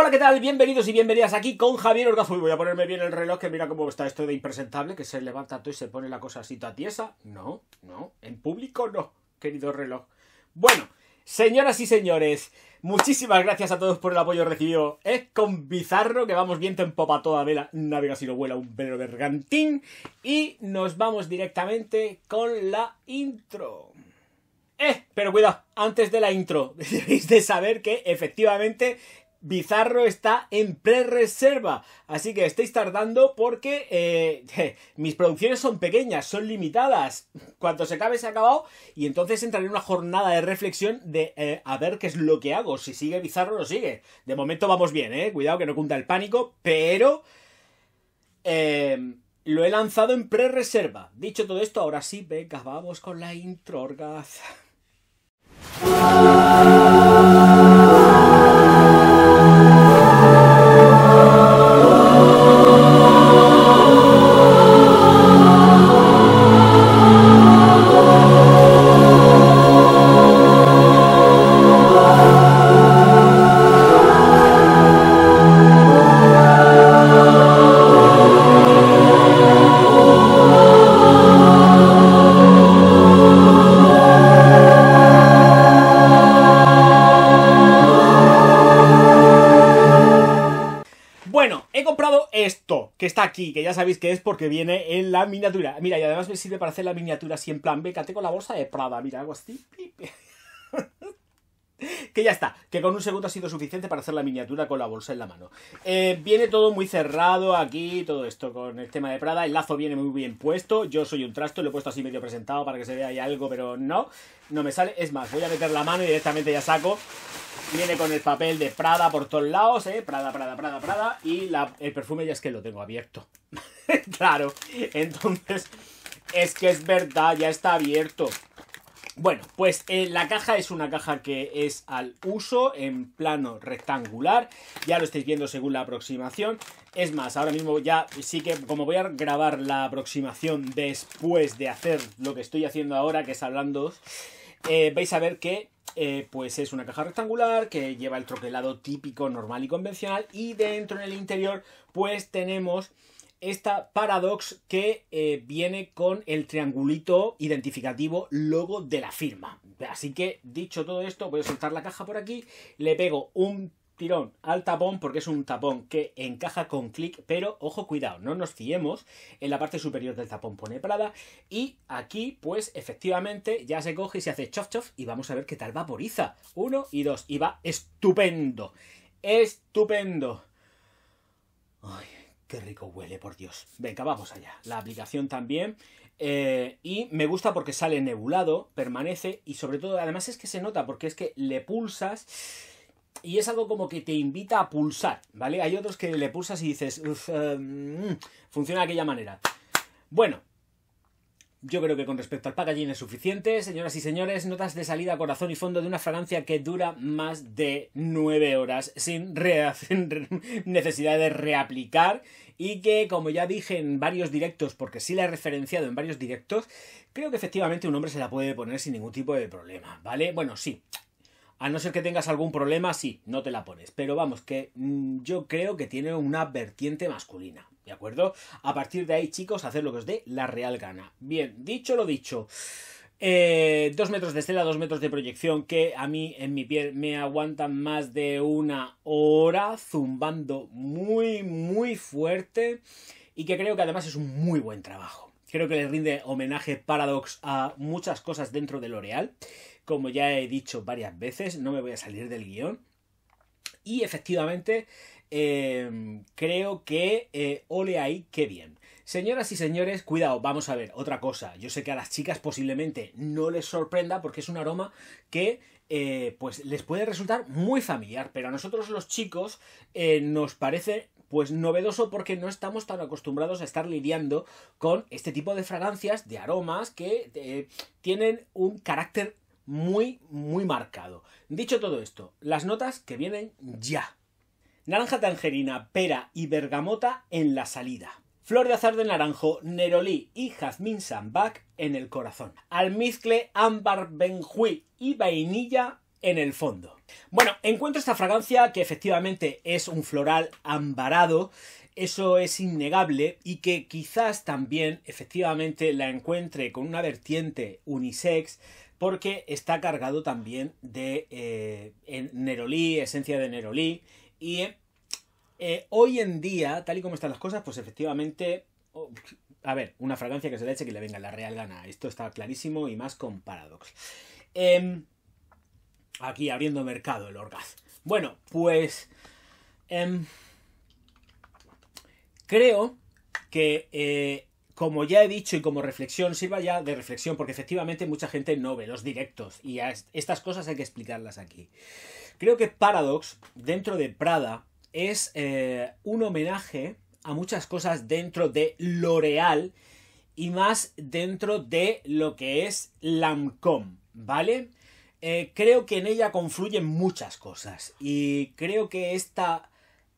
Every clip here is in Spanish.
Hola, ¿qué tal? Bienvenidos y bienvenidas aquí con Javier Orgazo. voy a ponerme bien el reloj, que mira cómo está esto de impresentable, que se levanta todo y se pone la cosa así toda tiesa. No, no, en público no, querido reloj. Bueno, señoras y señores, muchísimas gracias a todos por el apoyo recibido. Es con bizarro que vamos viento en popa toda vela, navega si lo vuela un velero bergantín. Y nos vamos directamente con la intro. Eh, pero cuidado, antes de la intro, debéis de saber que efectivamente Bizarro está en pre-reserva, así que estáis tardando porque eh, mis producciones son pequeñas, son limitadas. Cuando se acabe, se ha acabado y entonces entraré en una jornada de reflexión de eh, a ver qué es lo que hago, si sigue Bizarro o no sigue. De momento vamos bien, eh. cuidado que no cunda el pánico, pero lo he lanzado en pre-reserva. Dicho todo esto, ahora sí, venga, vamos con la intro, orgaz. que está aquí, que ya sabéis que es porque viene en la miniatura. Mira, y además me sirve para hacer la miniatura así en plan, bécate con la bolsa de Prada, mira, hago así. que ya está, que con un segundo ha sido suficiente para hacer la miniatura con la bolsa en la mano. Eh, viene todo muy cerrado aquí, todo esto con el tema de Prada. El lazo viene muy bien puesto. Yo soy un trasto, lo he puesto así medio presentado para que se vea ahí algo, pero no, no me sale. Es más, voy a meter la mano y directamente ya saco Viene con el papel de Prada por todos lados, ¿eh? Prada, Prada, Prada, Prada. Y el perfume ya es que lo tengo abierto. claro. Entonces, es que es verdad, ya está abierto. Bueno, pues eh, la caja es una caja que es al uso en plano rectangular. Ya lo estáis viendo según la aproximación. Es más, ahora mismo ya sí que como voy a grabar la aproximación después de hacer lo que estoy haciendo ahora, que es hablando, eh, vais a ver que eh, pues es una caja rectangular que lleva el troquelado típico, normal y convencional. Y dentro en el interior, pues tenemos esta Paradox que eh, viene con el triangulito identificativo logo de la firma. Así que dicho todo esto, voy a soltar la caja por aquí, le pego un tirón al tapón porque es un tapón que encaja con clic, pero ojo cuidado, no nos fiemos, en la parte superior del tapón pone Prada y aquí pues efectivamente ya se coge y se hace chof chof y vamos a ver qué tal vaporiza, uno y dos y va estupendo, estupendo. Ay, qué rico huele, por Dios. Venga, vamos allá. La aplicación también. Eh, y me gusta porque sale nebulado, permanece y sobre todo, además es que se nota porque es que le pulsas y es algo como que te invita a pulsar, ¿vale? Hay otros que le pulsas y dices, em, mm, funciona de aquella manera. Bueno, yo creo que con respecto al packaging es suficiente. Señoras y señores, notas de salida, corazón y fondo de una fragancia que dura más de 9 horas sin necesidad de reaplicar y que, como ya dije en varios directos, porque sí la he referenciado en varios directos, creo que efectivamente un hombre se la puede poner sin ningún tipo de problema, ¿vale? Bueno, sí, a no ser que tengas algún problema, sí, no te la pones. Pero vamos, que mm, yo creo que tiene una vertiente masculina. ¿De acuerdo? A partir de ahí, chicos, hacer lo que os dé la real gana. Bien, dicho lo dicho. Eh, dos metros de estela, dos metros de proyección que a mí en mi piel me aguantan más de una hora zumbando muy muy fuerte y que creo que además es un muy buen trabajo. Creo que le rinde homenaje Paradox a muchas cosas dentro de L'Oreal como ya he dicho varias veces, no me voy a salir del guión. Y efectivamente, em, creo que eh, ole ahí, qué bien. Señoras y señores, cuidado, vamos a ver otra cosa. Yo sé que a las chicas posiblemente no les sorprenda porque es un aroma que eh, pues les puede resultar muy familiar, pero a nosotros los chicos eh, nos parece pues novedoso porque no estamos tan acostumbrados a estar lidiando con este tipo de fragancias, de aromas que tienen un carácter muy, muy marcado. Dicho todo esto, las notas que vienen ya. Naranja tangerina, pera y bergamota en la salida. Flor de azar de naranjo, nerolí y jazmín sambac en el corazón. Almizcle, ámbar, benjuí y vainilla en el fondo. Bueno, encuentro esta fragancia que efectivamente es un floral ambarado, eso es innegable y que quizás también efectivamente la encuentre con una vertiente unisex, porque está cargado también de eh, Nerolí, esencia de Nerolí, y eh, hoy en día, tal y como están las cosas, pues efectivamente, a ver, una fragancia que se le eche que le venga la real gana, esto está clarísimo y más con Paradox. Em, aquí abriendo mercado el Orgaz. Bueno, pues em, creo que eh, como ya he dicho y como reflexión, sirva ya de reflexión, porque efectivamente mucha gente no ve los directos y estas cosas hay que explicarlas aquí. Creo que Paradox, dentro de Prada, es eh, un homenaje a muchas cosas dentro de L'Oreal y más dentro de lo que es LAMCOM, ¿vale? Eh, creo que en ella confluyen muchas cosas y creo que esta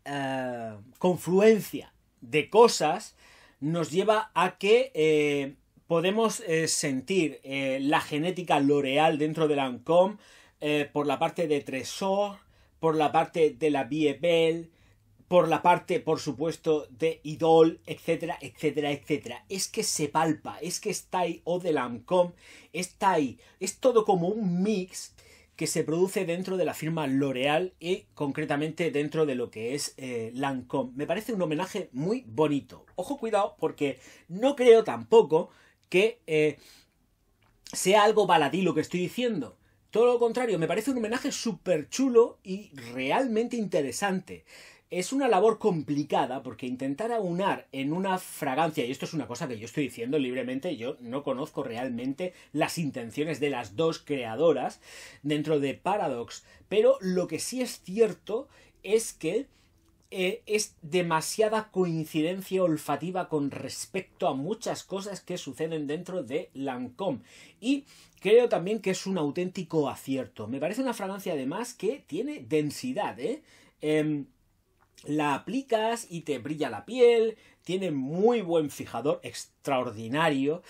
eh, confluencia de cosas nos lleva a que eh, podemos eh, sentir eh, la genética L'Oreal dentro de Lancôme por la parte de Tresor, por la parte de la Bibel, por la parte, por supuesto, de Idol, etcétera, etcétera, etcétera. Es que se palpa, es que está ahí, o de Lancôme, está ahí. Es todo como un mix que se produce dentro de la firma L'Oreal y concretamente dentro de lo que es eh, Lancôme. Me parece un homenaje muy bonito. Ojo, cuidado, porque no creo tampoco que eh, sea algo baladí lo que estoy diciendo. Todo lo contrario, me parece un homenaje súper chulo y realmente interesante. Es una labor complicada porque intentar aunar en una fragancia, y esto es una cosa que yo estoy diciendo libremente, yo no conozco realmente las intenciones de las dos creadoras dentro de Paradox, pero lo que sí es cierto es que eh, es demasiada coincidencia olfativa con respecto a muchas cosas que suceden dentro de Lancôme. Y creo también que es un auténtico acierto. Me parece una fragancia además que tiene densidad, ¿eh? eh la aplicas y te brilla la piel, tiene muy buen fijador, extraordinario.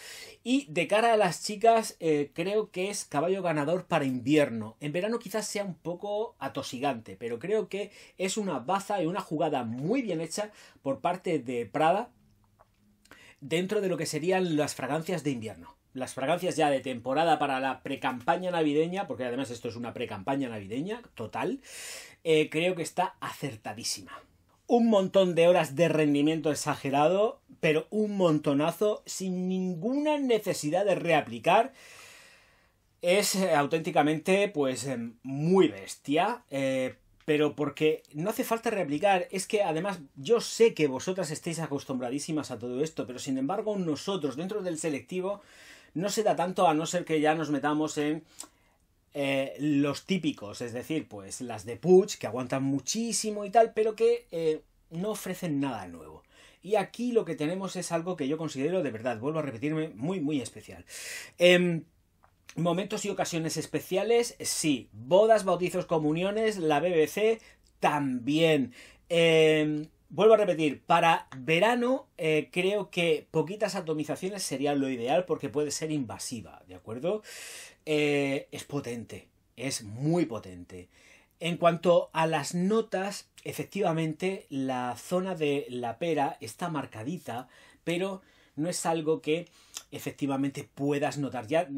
Y de cara a las chicas, eh, creo que es caballo ganador para invierno. En verano quizás sea un poco atosigante, pero creo que es una baza y una jugada muy bien hecha por parte de Prada dentro de lo que serían las fragancias de invierno las fragancias ya de temporada para la precampaña navideña, porque además esto es una precampaña navideña total, eh, creo que está acertadísima. Un montón de horas de rendimiento exagerado, pero un montonazo sin ninguna necesidad de reaplicar. Es eh, auténticamente, pues, em, muy bestia eh, pero porque no hace falta reaplicar, es que además yo sé que vosotras estéis acostumbradísimas a todo esto, pero sin embargo nosotros dentro del selectivo no se da tanto a no ser que ya nos metamos en eh, los típicos, es decir, pues las de Puch, que aguantan muchísimo y tal, pero que eh, no ofrecen nada nuevo. Y aquí lo que tenemos es algo que yo considero, de verdad, vuelvo a repetirme, muy, muy especial. Em, momentos y ocasiones especiales, sí. Bodas, bautizos, comuniones, la BBC también. Eh, Vuelvo a repetir, para verano eh, creo que poquitas atomizaciones serían lo ideal porque puede ser invasiva, ¿de acuerdo? Eh, es potente, es muy potente. En cuanto a las notas, efectivamente la zona de la pera está marcadita, pero no es algo que efectivamente puedas notar. ya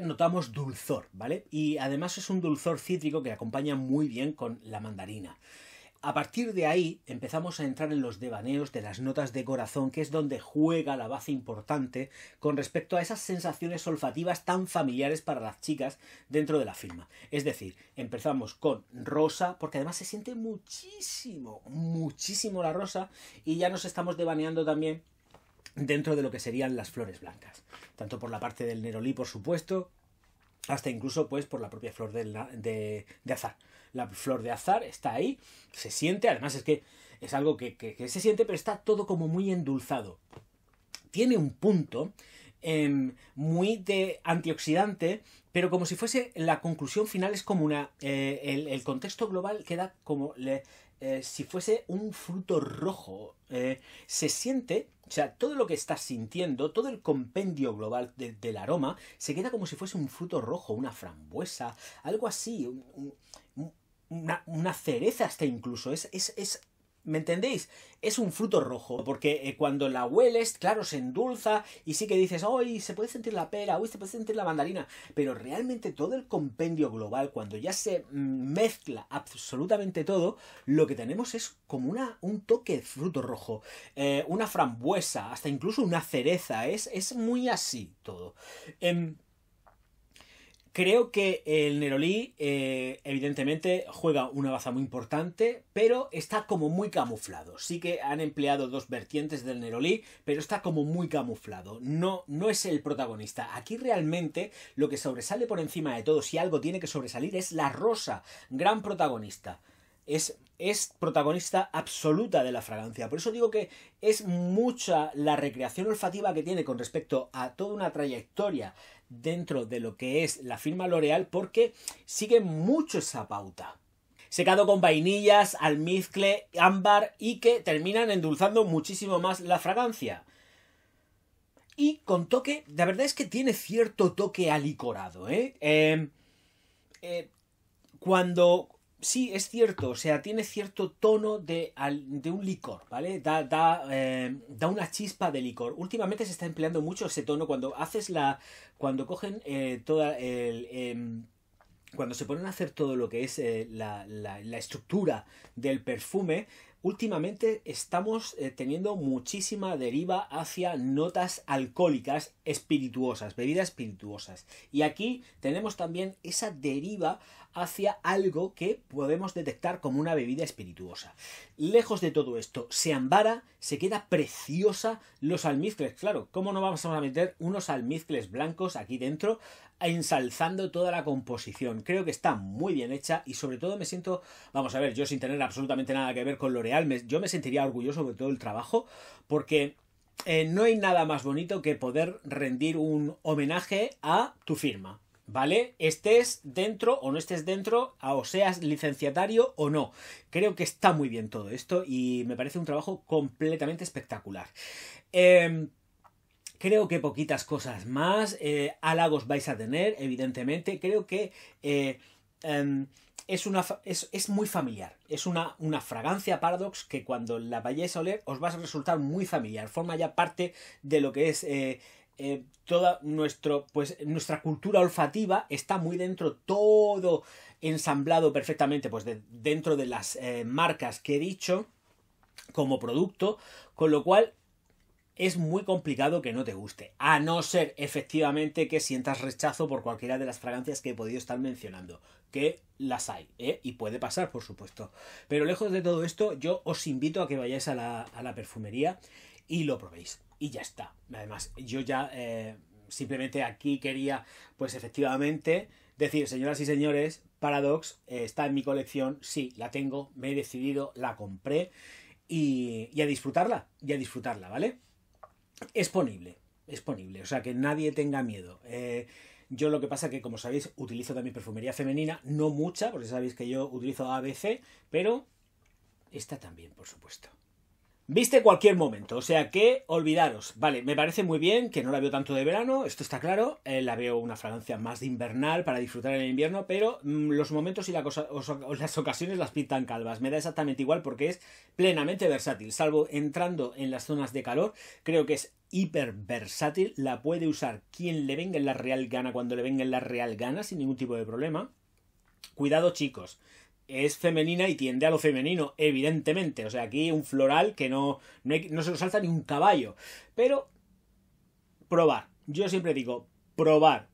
notamos dulzor, ¿vale? Y además es un dulzor cítrico que acompaña muy bien con la mandarina. A partir de ahí empezamos a entrar en los devaneos de las notas de corazón, que es donde juega la base importante con respecto a esas sensaciones olfativas tan familiares para las chicas dentro de la firma. Es decir, empezamos con rosa, porque además se siente muchísimo, muchísimo la rosa, y ya nos estamos devaneando también dentro de lo que serían las flores blancas, tanto por la parte del neroli por supuesto, hasta incluso pues por la propia flor de, de azar la flor de azar está ahí, se siente, además es que es algo que, se siente, pero está todo como muy endulzado. Tiene un punto em, muy de antioxidante, pero como si fuese la conclusión final es como una... Eh, el, contexto global queda como eh, si fuese un fruto rojo. Eh, se siente, o sea, todo lo que estás sintiendo, todo el compendio global del aroma, se queda como si fuese un fruto rojo, una frambuesa, algo así una, cereza hasta incluso. Es, es, es, ¿Me entendéis? Es un fruto rojo, porque eh, cuando la hueles, claro, se endulza y sí que dices, hoy se puede sentir la pera, hoy se puede sentir la mandarina, pero realmente todo el compendio global, cuando ya se mm, mezcla absolutamente todo, lo que tenemos es como una, un toque de fruto rojo, eh, una frambuesa, hasta incluso una cereza, es, es muy así todo. Em, Creo que el Neroli, eh, evidentemente, juega una baza muy importante, pero está como muy camuflado. Sí que han empleado dos vertientes del Neroli, pero está como muy camuflado. No, no es el protagonista. Aquí realmente lo que sobresale por encima de todo, si algo tiene que sobresalir, es la rosa, gran protagonista. Es, es, protagonista absoluta de la fragancia. Por eso digo que es mucha la recreación olfativa que tiene con respecto a toda una trayectoria dentro de lo que es la firma L'Oreal porque sigue mucho esa pauta. Secado con vainillas, almizcle, ámbar y que terminan endulzando muchísimo más la fragancia. Y con toque, la verdad es que tiene cierto toque alicorado. Eh, em, eh, cuando sí, es cierto, o sea, tiene cierto tono de, un licor, ¿vale? Da, da, eh, da, una chispa de licor. Últimamente se está empleando mucho ese tono cuando haces la. cuando cogen eh, toda el. Em, cuando se ponen a hacer todo lo que es eh, la, la, estructura del perfume, últimamente estamos teniendo muchísima deriva hacia notas alcohólicas espirituosas, bebidas espirituosas. Y aquí tenemos también esa deriva hacia algo que podemos detectar como una bebida espirituosa. Lejos de todo esto, se ambara, se queda preciosa los almizcles. Claro, ¿cómo no vamos a meter unos almizcles blancos aquí dentro? ensalzando toda la composición. Creo que está muy bien hecha y sobre todo me siento, vamos a ver, yo sin tener absolutamente nada que ver con L'Oreal, yo me sentiría orgulloso de todo el trabajo porque eh, no hay nada más bonito que poder rendir un homenaje a tu firma. ¿vale? Estés dentro o no estés dentro, o seas licenciatario o no. Creo que está muy bien todo esto y me parece un trabajo completamente espectacular. Em, creo que poquitas cosas más. Eh, halagos vais a tener, evidentemente. Creo que eh, em, es, una, es, muy familiar. Es una, una, fragancia paradox que cuando la vayáis a oler os va a resultar muy familiar. Forma ya parte de lo que es eh, eh, toda nuestro, pues, nuestra cultura olfativa está muy dentro, todo ensamblado perfectamente, pues dentro de las eh, marcas que he dicho como producto, con lo cual es muy complicado que no te guste, a no ser efectivamente que sientas rechazo por cualquiera de las fragancias que he podido estar mencionando, que las hay, ¿eh? y puede pasar, por supuesto. Pero lejos de todo esto, yo os invito a que vayáis a la perfumería y lo probéis y ya está. Además, yo ya eh, simplemente aquí quería, pues efectivamente, decir, señoras y señores, Paradox eh, está en mi colección, sí, la tengo, me he decidido, la compré y, a disfrutarla, y a disfrutarla, ¿vale? Es ponible, es ponible, o sea que nadie tenga miedo. Eh, yo lo que pasa que, como sabéis, utilizo también perfumería femenina, no mucha, porque sabéis que yo utilizo ABC, pero esta también, por supuesto. Viste cualquier momento, o sea que olvidaros. Vale, me parece muy bien que no la veo tanto de verano, esto está claro. Eh, la veo una fragancia más de invernal para disfrutar en el invierno, pero mm, los momentos y las ocasiones las pintan calvas. Me da exactamente igual porque es plenamente versátil, salvo entrando en las zonas de calor. Creo que es hiper versátil, la puede usar quien le venga en la real gana, cuando le venga en la real gana, sin ningún tipo de problema. Cuidado chicos, es femenina y tiende a lo femenino, evidentemente. O sea, aquí un floral que no, no, se lo salta ni un caballo. Pero probar. Yo siempre digo, probar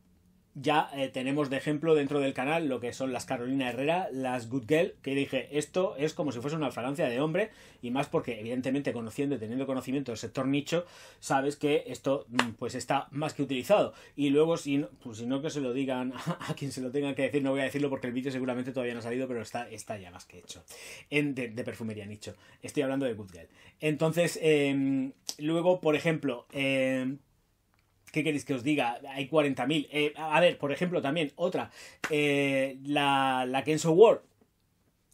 ya eh, tenemos de ejemplo dentro del canal lo que son las Carolina Herrera, las Good Girl, que dije, esto es como si fuese una fragancia de hombre, y más porque evidentemente conociendo y teniendo conocimiento del sector nicho, sabes que esto mm, pues está más que utilizado. Y luego, si, no pues que se lo digan a, quien se lo tenga que decir, no voy a decirlo porque el vídeo seguramente todavía no ha salido, pero está, está ya más que hecho. En, de, perfumería nicho. Estoy hablando de Good Girl. Entonces, em, luego, por ejemplo, em, ¿Qué queréis que os diga? Hay 40.000. Eh, a ver, por ejemplo, también otra. Eh, la, la Kenzo World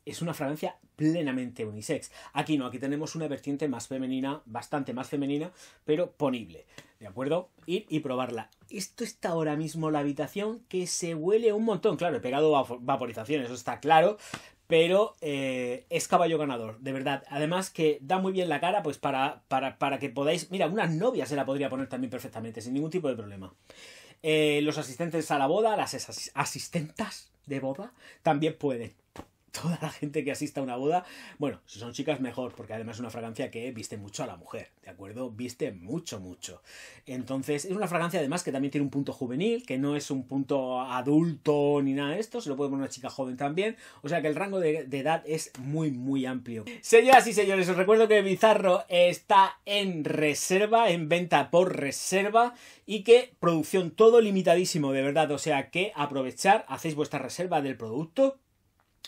es una fragancia plenamente unisex. Aquí no, aquí tenemos una vertiente más femenina, bastante más femenina, pero ponible. ¿De acuerdo? Ir y probarla. Esto está ahora mismo la habitación que se huele un montón. Claro, he pegado vaporizaciones, eso está claro pero eh, es caballo ganador, de verdad. Además que da muy bien la cara, pues para, que podáis... Mira, una novia se la podría poner también perfectamente, sin ningún tipo de problema. Eh, los asistentes a la boda, las asistentas de boda, también pueden toda la gente que asista a una boda, bueno, si son chicas mejor, porque además es una fragancia que viste mucho a la mujer, ¿de acuerdo? Viste mucho, mucho. Entonces, es una fragancia además que también tiene un punto juvenil, que no es un punto adulto ni nada de esto, se lo puede poner una chica joven también, o sea que el rango de, de edad es muy, muy amplio. Señoras y señores, os recuerdo que Bizarro está en reserva, en venta por reserva, y que producción todo limitadísimo, de verdad, o sea que aprovechar, hacéis vuestra reserva del producto,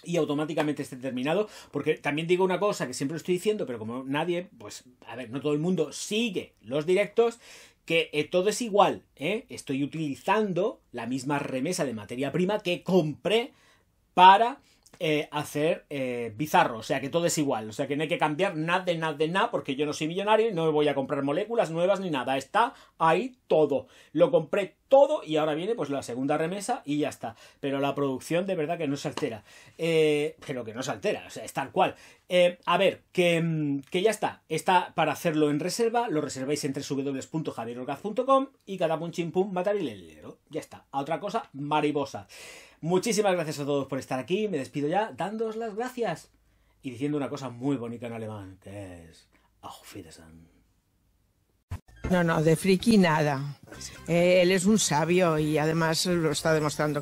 y automáticamente esté terminado. Porque también digo una cosa que siempre estoy diciendo, pero como nadie, pues, a ver, no todo el mundo sigue los directos, que eh, todo es igual. ¿eh? Estoy utilizando la misma remesa de materia prima que compré para eh, hacer eh, bizarro, o sea que todo es igual, o sea que no hay que cambiar nada de nada de nada porque yo no soy millonario y no voy a comprar moléculas nuevas ni nada, está ahí todo, lo compré todo y ahora viene pues la segunda remesa y ya está, pero la producción de verdad que no se altera, eh, pero que no se altera, o sea, es tal cual. a ver, mm, que, ya está, está para hacerlo en reserva, lo reserváis entre www.javierorgaz.com y cada punchín pum matar ya está, a otra cosa mariposa. Muchísimas gracias a todos por estar aquí. Me despido ya dándoos las gracias y diciendo una cosa muy bonita en alemán, que es Auf Wiedersehen. No, no, de friki nada. Eh, él es un sabio y además lo está demostrando.